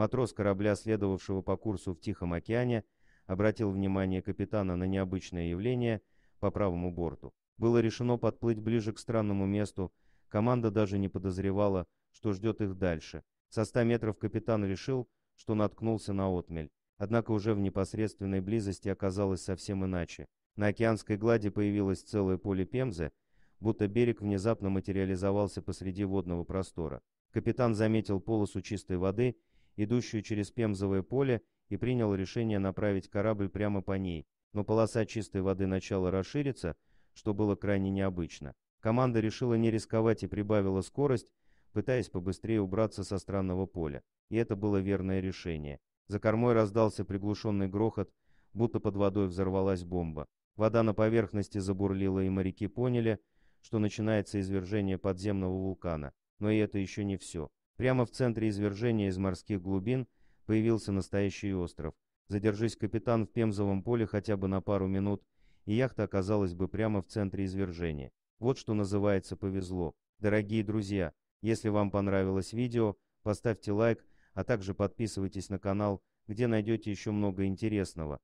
Матрос корабля, следовавшего по курсу в Тихом океане, обратил внимание капитана на необычное явление по правому борту. Было решено подплыть ближе к странному месту, команда даже не подозревала, что ждет их дальше. Со 100 метров капитан решил, что наткнулся на отмель. Однако уже в непосредственной близости оказалось совсем иначе. На океанской глади появилось целое поле пемзы, будто берег внезапно материализовался посреди водного простора. Капитан заметил полосу чистой воды идущую через Пемзовое поле, и принял решение направить корабль прямо по ней, но полоса чистой воды начала расшириться, что было крайне необычно. Команда решила не рисковать и прибавила скорость, пытаясь побыстрее убраться со странного поля. И это было верное решение. За кормой раздался приглушенный грохот, будто под водой взорвалась бомба. Вода на поверхности забурлила, и моряки поняли, что начинается извержение подземного вулкана. Но и это еще не все. Прямо в центре извержения из морских глубин появился настоящий остров. Задержись капитан в Пемзовом поле хотя бы на пару минут, и яхта оказалась бы прямо в центре извержения. Вот что называется повезло. Дорогие друзья, если вам понравилось видео, поставьте лайк, а также подписывайтесь на канал, где найдете еще много интересного.